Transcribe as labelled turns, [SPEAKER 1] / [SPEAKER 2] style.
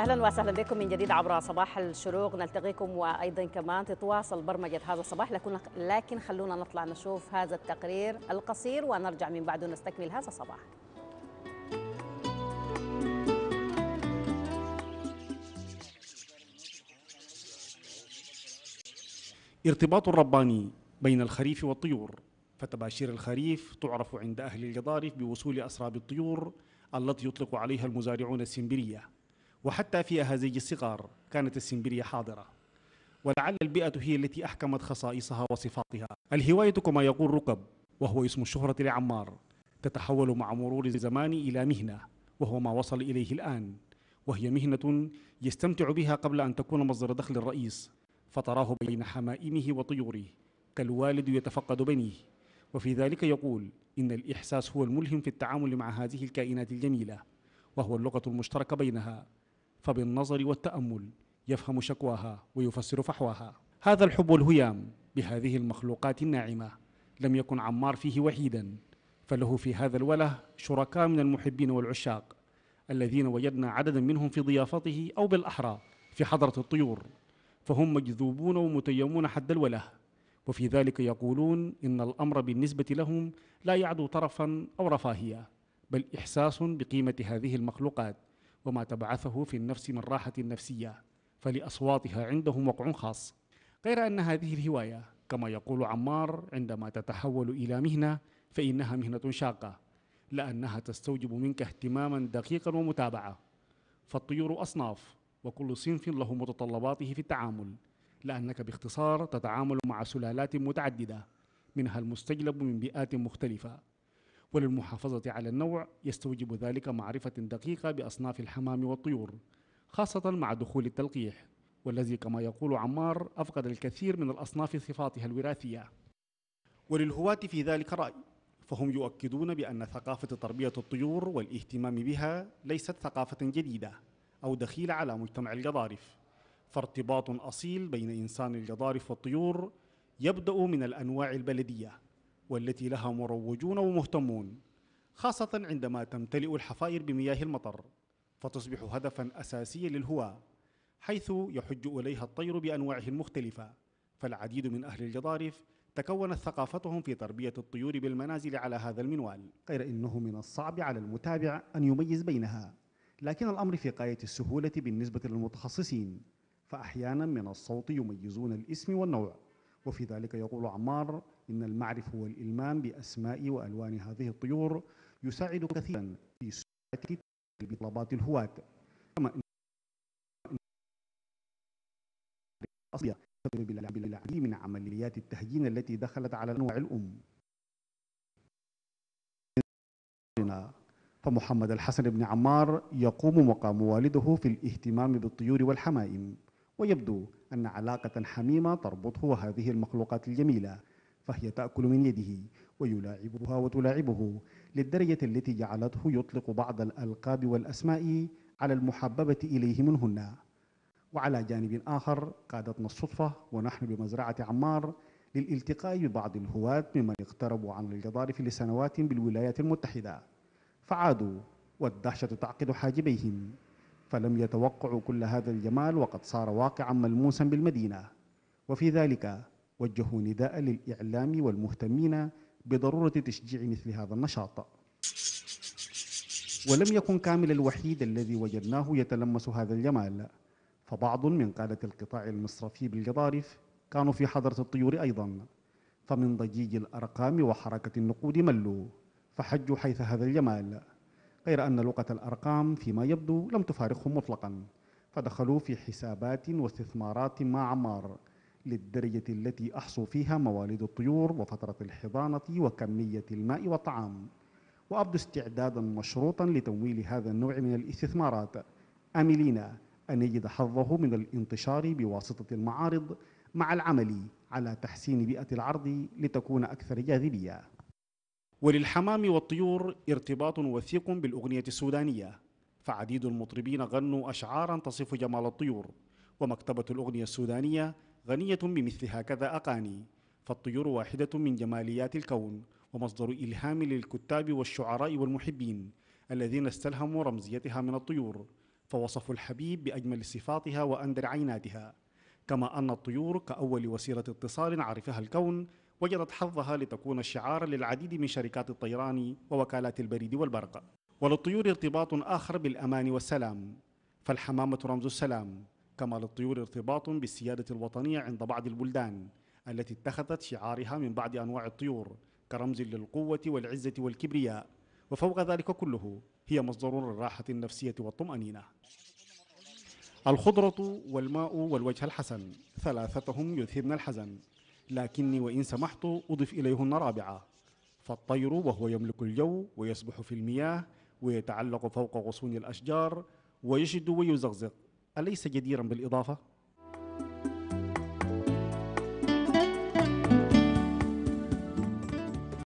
[SPEAKER 1] اهلا وسهلا بكم من جديد عبر صباح الشروق نلتقيكم وايضا كمان تتواصل برمجه هذا الصباح لكن لكن خلونا نطلع نشوف هذا التقرير القصير ونرجع من بعده نستكمل هذا الصباح ارتباط الرباني بين الخريف والطيور فتباشير الخريف تعرف عند أهل الجضارف بوصول أسراب الطيور التي يطلق عليها المزارعون السنبرية وحتى في أهازيج الصغار كانت السمبرية حاضرة ولعل البيئة هي التي أحكمت خصائصها وصفاتها الهواية كما يقول ركب وهو اسم الشهرة لعمار تتحول مع مرور الزمان إلى مهنة وهو ما وصل إليه الآن وهي مهنة يستمتع بها قبل أن تكون مصدر دخل الرئيس فتراه بين حمائمه وطيوره كالوالد يتفقد بنيه وفي ذلك يقول إن الإحساس هو الملهم في التعامل مع هذه الكائنات الجميلة وهو اللغة المشتركة بينها فبالنظر والتأمل يفهم شكواها ويفسر فحواها هذا الحب الهيام بهذه المخلوقات الناعمة لم يكن عمار فيه وحيدا فله في هذا الوله شركاء من المحبين والعشاق الذين وجدنا عددا منهم في ضيافته أو بالأحرى في حضرة الطيور فهم مجذوبون ومتيمون حد الوله وفي ذلك يقولون إن الأمر بالنسبة لهم لا يعدو طرفا أو رفاهية بل إحساس بقيمة هذه المخلوقات وما تبعثه في النفس من راحة نفسية فلأصواتها عندهم وقع خاص غير أن هذه الهواية كما يقول عمار عندما تتحول إلى مهنة فإنها مهنة شاقة لأنها تستوجب منك اهتماما دقيقا ومتابعة فالطيور أصناف وكل صنف له متطلباته في التعامل لأنك باختصار تتعامل مع سلالات متعددة منها المستجلب من بيئات مختلفة وللمحافظة على النوع يستوجب ذلك معرفة دقيقة بأصناف الحمام والطيور خاصة مع دخول التلقيح والذي كما يقول عمار أفقد الكثير من الأصناف صفاتها الوراثية وللهواة في ذلك رأي فهم يؤكدون بأن ثقافة تربية الطيور والاهتمام بها ليست ثقافة جديدة أو دخيلة على مجتمع الجضارف فارتباط أصيل بين إنسان الجضارف والطيور يبدأ من الأنواع البلدية والتي لها مروجون ومهتمون خاصة عندما تمتلئ الحفائر بمياه المطر فتصبح هدفا أساسيا للهواء حيث يحج إليها الطير بأنواعه المختلفة فالعديد من أهل الجضارف تكونت ثقافتهم في تربية الطيور بالمنازل على هذا المنوال غير أنه من الصعب على المتابع أن يميز بينها لكن الأمر في غاية السهولة بالنسبة للمتخصصين فأحيانا من الصوت يميزون الاسم والنوع وفي ذلك يقول عمار إن المعرف والإلمان بأسماء وألوان هذه الطيور يساعد كثيرا في سؤال طلبات الهواة كما إن أصلية العديد من عمليات التهجين التي دخلت على أنواع الأم فمحمد الحسن بن عمار يقوم مقام والده في الاهتمام بالطيور والحمائم ويبدو أن علاقة حميمة تربطه هذه المخلوقات الجميلة فهي تأكل من يده ويلاعبها وتلاعبه للدرجة التي جعلته يطلق بعض الألقاب والأسماء على المحببة إليه منهن وعلى جانب آخر قادتنا الصدفة ونحن بمزرعة عمار للالتقاء ببعض الهواة ممن اقتربوا عن الجضارف لسنوات بالولايات المتحدة فعادوا والدهشة تعقد حاجبيهم فلم يتوقعوا كل هذا الجمال وقد صار واقعا ملموسا بالمدينة وفي ذلك وجهوا نداء للإعلام والمهتمين بضرورة تشجيع مثل هذا النشاط ولم يكن كامل الوحيد الذي وجدناه يتلمس هذا الجمال فبعض من قادة القطاع المصرفي بالجضارف كانوا في حضرة الطيور أيضا فمن ضجيج الأرقام وحركة النقود ملوا فحجوا حيث هذا الجمال غير أن لغة الأرقام فيما يبدو لم تفارقهم مطلقا فدخلوا في حسابات واستثمارات مع عمار للدرجة التي أحصوا فيها مواليد الطيور وفترة الحضانة وكمية الماء والطعام وأبدوا استعدادا مشروطا لتمويل هذا النوع من الاستثمارات آملين أن يجد حظه من الانتشار بواسطة المعارض مع العمل على تحسين بيئة العرض لتكون أكثر جاذبية وللحمام والطيور ارتباط وثيق بالأغنية السودانية فعديد المطربين غنوا أشعارا تصف جمال الطيور ومكتبة الأغنية السودانية غنية بمثل هكذا أغاني فالطيور واحدة من جماليات الكون ومصدر إلهام للكتاب والشعراء والمحبين الذين استلهموا رمزيتها من الطيور فوصفوا الحبيب بأجمل صفاتها وأندر عيناتها كما أن الطيور كأول وسيلة اتصال عرفها الكون وجدت حظها لتكون الشعار للعديد من شركات الطيران ووكالات البريد والبرق وللطيور ارتباط آخر بالأمان والسلام فالحمامة رمز السلام كما للطيور ارتباط بالسيادة الوطنية عند بعض البلدان التي اتخذت شعارها من بعض أنواع الطيور كرمز للقوة والعزة والكبرياء وفوق ذلك كله هي مصدر للراحة النفسية والطمأنينة الخضرة والماء والوجه الحسن ثلاثتهم يثيرن الحزن لكني وإن سمحت أضف إليهن رابعة فالطير وهو يملك الجو ويسبح في المياه ويتعلق فوق غصون الأشجار ويشد ويزغزغ أليس جديرا بالإضافة؟